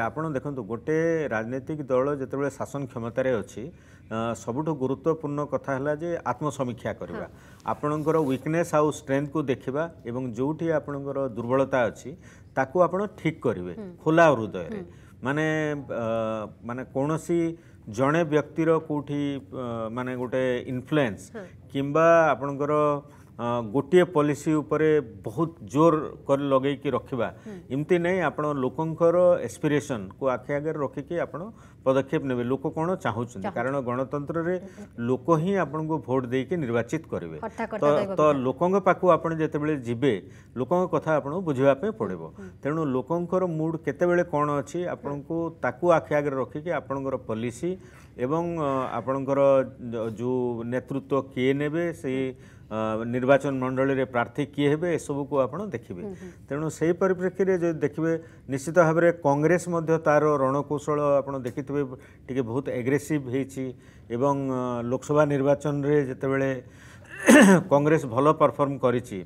ଆପଣ ଦେଖନ୍ତୁ ଗୋଟେ ରାଜନୈତିକ ଦଳ ଯେତେବେଳେ ଶାସନ କ୍ଷମତାରେ ଅଛି ସବୁଠୁ ଗୁରୁତ୍ୱପୂର୍ଣ୍ଣ କଥା ହେଲା ଯେ ଆତ୍ମସମୀକ୍ଷା କରିବା ଆପଣଙ୍କର ୱିକନେସ୍ ଆଉ ଷ୍ଟ୍ରେଙ୍ଥକୁ ଦେଖିବା ଏବଂ ଯେଉଁଠି ଆପଣଙ୍କର ଦୁର୍ବଳତା ଅଛି ତାକୁ ଆପଣ ଠିକ୍ କରିବେ ଖୋଲା ହୃଦୟରେ ମାନେ ମାନେ କୌଣସି ଜଣେ ବ୍ୟକ୍ତିର କେଉଁଠି ମାନେ ଗୋଟେ ଇନ୍ଫ୍ଲୁଏନ୍ସ କିମ୍ବା ଆପଣଙ୍କର ଗୋଟିଏ ପଲିସି ଉପରେ ବହୁତ ଜୋର କରି ଲଗେଇକି ରଖିବା ଏମିତି ନାହିଁ ଆପଣ ଲୋକଙ୍କର ଏସ୍ପିରେସନ୍କୁ ଆଖି ଆଗରେ ରଖିକି ଆପଣ ପଦକ୍ଷେପ ନେବେ ଲୋକ କ'ଣ ଚାହୁଁଛନ୍ତି କାରଣ ଗଣତନ୍ତ୍ରରେ ଲୋକ ହିଁ ଆପଣଙ୍କୁ ଭୋଟ ଦେଇକି ନିର୍ବାଚିତ କରିବେ ତ ଲୋକଙ୍କ ପାଖକୁ ଆପଣ ଯେତେବେଳେ ଯିବେ ଲୋକଙ୍କ କଥା ଆପଣଙ୍କୁ ବୁଝିବା ପାଇଁ ପଡ଼ିବ ତେଣୁ ଲୋକଙ୍କର ମୁଡ୍ କେତେବେଳେ କ'ଣ ଅଛି ଆପଣଙ୍କୁ ତାକୁ ଆଖି ଆଗରେ ରଖିକି ଆପଣଙ୍କର ପଲିସି ଏବଂ ଆପଣଙ୍କର ଯେଉଁ ନେତୃତ୍ୱ କିଏ ନେବେ ସେଇ ନିର୍ବାଚନ ମଣ୍ଡଳୀରେ ପ୍ରାର୍ଥୀ କିଏ ହେବେ ଏସବୁକୁ ଆପଣ ଦେଖିବେ ତେଣୁ ସେହି ପରିପ୍ରେକ୍ଷୀରେ ଯଦି ଦେଖିବେ ନିଶ୍ଚିତ ଭାବରେ କଂଗ୍ରେସ ମଧ୍ୟ ତା'ର ରଣକୌଶଳ ଆପଣ ଦେଖିଥିବେ ଟିକେ ବହୁତ ଏଗ୍ରେସିଭ୍ ହେଇଛି ଏବଂ ଲୋକସଭା ନିର୍ବାଚନରେ ଯେତେବେଳେ କଂଗ୍ରେସ ଭଲ ପରଫର୍ମ କରିଛି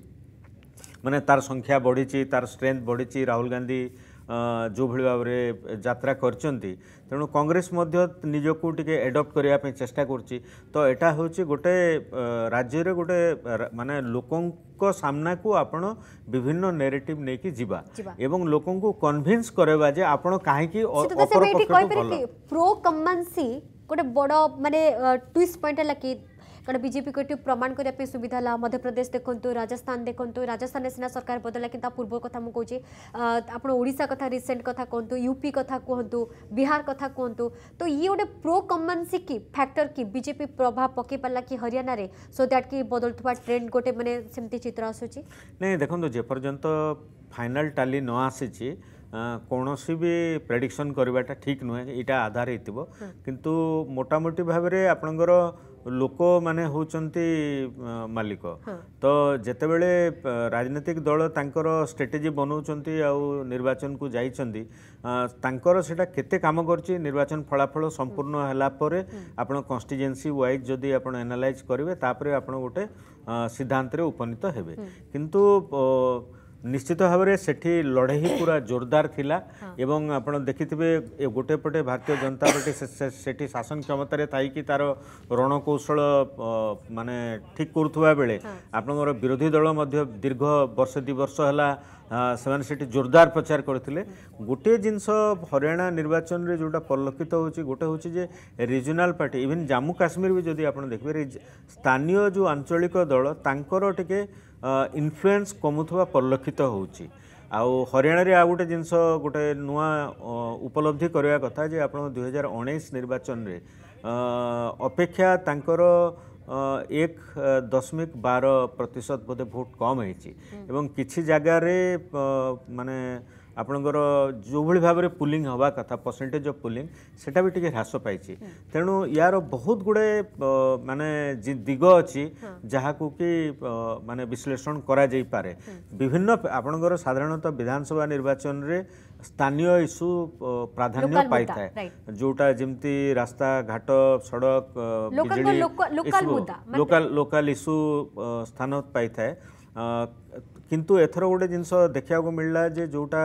ମାନେ ତାର ସଂଖ୍ୟା ବଢ଼ିଛି ତାର ଷ୍ଟ୍ରେଙ୍ଥ ବଢ଼ିଛି ରାହୁଲ ଗାନ୍ଧୀ ଯେଉଁଭଳି ଭାବରେ ଯାତ୍ରା କରିଛନ୍ତି ତେଣୁ କଂଗ୍ରେସ ମଧ୍ୟ ନିଜକୁ ଟିକେ ଏଡପ୍ଟ କରିବା ପାଇଁ ଚେଷ୍ଟା କରୁଛି ତ ଏଟା ହେଉଛି ଗୋଟେ ରାଜ୍ୟରେ ଗୋଟେ ମାନେ ଲୋକଙ୍କ ସାମ୍ନାକୁ ଆପଣ ବିଭିନ୍ନ ନେରେଟିଭ୍ ନେଇକି ଯିବା ଏବଂ ଲୋକଙ୍କୁ କନଭିନ୍ସ କରାଇବା ଯେ ଆପଣ କାହିଁକି ପ୍ରୋ କମନ୍ସି ଗୋଟେ ବଡ଼ ମାନେ ଟୁଇଷ୍ଟ ପଏଣ୍ଟ ହେଲା କି कारण बीजेपी को प्रमाण करने सुविधा है मध्यप्रदेश देखो राजस्थान देखो राजस्थान सीना सरकार बदला कि पूर्व कथा मुझे आपड़ा ओडा कथा रिसेंट कथा कहतु यूपी कथ कहतु बिहार कथ कहतु तो ये गोटे प्रो कमेन्सी कि फैक्टर कि बीजेपी प्रभाव पकई पारा कि हरियाणा सो दैट कि बदलुवा ट्रेंड गोटे मैंने चित्र आसूँ नहीं देखो जेपर्यंत फाइनाल टाली न आसी କୌଣସି ବି ପ୍ରେଡିକ୍ସନ୍ କରିବାଟା ଠିକ୍ ନୁହେଁ ଏଇଟା ଆଧାର ହେଇଥିବ କିନ୍ତୁ ମୋଟାମୋଟି ଭାବରେ ଆପଣଙ୍କର ଲୋକମାନେ ହେଉଛନ୍ତି ମାଲିକ ତ ଯେତେବେଳେ ରାଜନୈତିକ ଦଳ ତାଙ୍କର ଷ୍ଟ୍ରାଟେଜି ବନାଉଛନ୍ତି ଆଉ ନିର୍ବାଚନକୁ ଯାଇଛନ୍ତି ତାଙ୍କର ସେଇଟା କେତେ କାମ କରିଛି ନିର୍ବାଚନ ଫଳାଫଳ ସମ୍ପୂର୍ଣ୍ଣ ହେଲା ପରେ ଆପଣ କନଷ୍ଟିଜେନ୍ସି ୱାଇଜ୍ ଯଦି ଆପଣ ଆନାଲାଇଜ୍ କରିବେ ତାପରେ ଆପଣ ଗୋଟେ ସିଦ୍ଧାନ୍ତରେ ଉପନୀତ ହେବେ କିନ୍ତୁ নিশ্চিত ভাবে সেটি লড়াই পুরা জোরদার লা এবং আপনার দেখিবে গোটে পটে ভারতীয় জনতা পার্টি সেটি শাসন ক্ষমতার থাইকি তার রণকৌশল মানে ঠিক করুবা বেড়ে আপনার বিরোধী দল মধ্যে দীর্ঘ বর্ষ দুই বর্ষ হলা ସେମାନେ ସେଠି ଜୋରଦାର ପ୍ରଚାର କରିଥିଲେ ଗୋଟିଏ ଜିନିଷ ହରିୟାଣା ନିର୍ବାଚନରେ ଯେଉଁଟା ପରିଲକ୍ଷିତ ହେଉଛି ଗୋଟେ ହେଉଛି ଯେ regional party even Jammu Kashmir ବି ଯଦି ଆପଣ ଦେଖିବେ ସ୍ଥାନୀୟ ଯେଉଁ ଆଞ୍ଚଳିକ ଦଳ ତାଙ୍କର ଟିକେ ଇନଫ୍ଲୁଏନ୍ସ କମୁଥିବା ପରିଲକ୍ଷିତ ହେଉଛି ଆଉ ହରିୟାଣାରେ ଆଉ ଗୋଟେ ଜିନିଷ ଗୋଟେ ନୂଆ ଉପଲବ୍ଧି କରିବା କଥା ଯେ ଆପଣ ଦୁଇହଜାର ଉଣେଇଶ ନିର୍ବାଚନରେ ଅପେକ୍ଷା ତାଙ୍କର ଏକ ଦଶମିକ ବାର ପ୍ରତିଶତ ବୋଧେ ଭୋଟ୍ କମ୍ ହେଇଛି ଏବଂ କିଛି ଜାଗାରେ ମାନେ ଆପଣଙ୍କର ଯେଉଁଭଳି ଭାବରେ ପୁଲିଂ ହେବା କଥା ପରସେଣ୍ଟେଜ୍ ଅଫ୍ ପୁଲିଂ ସେଟା ବି ଟିକେ ହ୍ରାସ ପାଇଛି ତେଣୁ ୟାର ବହୁତ ଗୁଡ଼ାଏ ମାନେ ଦିଗ ଅଛି ଯାହାକୁ କି ମାନେ ବିଶ୍ଳେଷଣ କରାଯାଇପାରେ ବିଭିନ୍ନ ଆପଣଙ୍କର ସାଧାରଣତଃ ବିଧାନସଭା ନିର୍ବାଚନରେ ସ୍ଥାନୀୟ ଇସ୍ୟୁ ପ୍ରାଧାନ୍ୟ ପାଇଥାଏ ଯୋଉଟା ଯେମିତି ରାସ୍ତାଘାଟ ସଡ଼କ ବିଜେଡି ଲୋକାଲ ଇସ୍ୟୁ ସ୍ଥାନ ପାଇଥାଏ କିନ୍ତୁ ଏଥର ଗୋଟେ ଜିନିଷ ଦେଖିବାକୁ ମିଳିଲା ଯେ ଯେଉଁଟା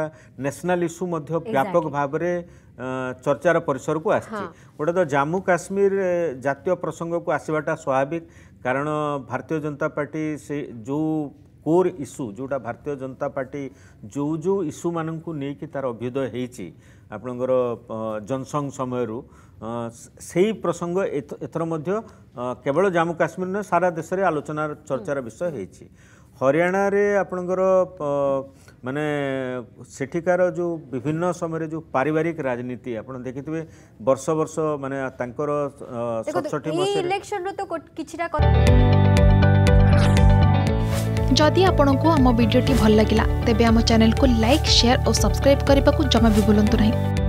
ନ୍ୟାସନାଲ୍ ଇସ୍ୟୁ ମଧ୍ୟ ବ୍ୟାପକ ଭାବରେ ଚର୍ଚ୍ଚାର ପରିସରକୁ ଆସିଛି ଗୋଟେ ତ ଜାମ୍ମୁ କାଶ୍ମୀର ଜାତୀୟ ପ୍ରସଙ୍ଗକୁ ଆସିବାଟା ସ୍ୱାଭାବିକ କାରଣ ଭାରତୀୟ ଜନତା ପାର୍ଟି ସେ ଯେଉଁ କୋର୍ ଇସ୍ୟୁ ଯେଉଁଟା ଭାରତୀୟ ଜନତା ପାର୍ଟି ଯେଉଁ ଯେଉଁ ଇସ୍ୟୁମାନଙ୍କୁ ନେଇକି ତା'ର ଅଭ୍ୟୁଦୟ ହେଇଛି ଆପଣଙ୍କର ଜନସଙ୍ଘ ସମୟରୁ ସେହି ପ୍ରସଙ୍ଗ ଏଥର ମଧ୍ୟ କେବଳ ଜାମ୍ମୁ କାଶ୍ମୀର ନୁହେଁ ସାରା ଦେଶରେ ଆଲୋଚନାର ଚର୍ଚ୍ଚାର ବିଷୟ ହେଇଛି ହରିୟାଣାରେ ଆପଣଙ୍କର ମାନେ ସେଠିକାର ଯେଉଁ ବିଭିନ୍ନ ସମୟରେ ଯେଉଁ ପାରିବାରିକ ରାଜନୀତି ଆପଣ ଦେଖିଥିବେ ବର୍ଷ ବର୍ଷ ମାନେ ତାଙ୍କର ସତଷଠି ଇଲେକ୍ସନର ତ କିଛିଟା ଯଦି ଆପଣଙ୍କୁ ଆମ ଭିଡ଼ିଓଟି ଭଲ ଲାଗିଲା ତେବେ ଆମ ଚ୍ୟାନେଲକୁ ଲାଇକ୍ ସେୟାର ଓ ସବସ୍କ୍ରାଇବ୍ କରିବାକୁ ଜମା ବି ଭୁଲନ୍ତୁ ନାହିଁ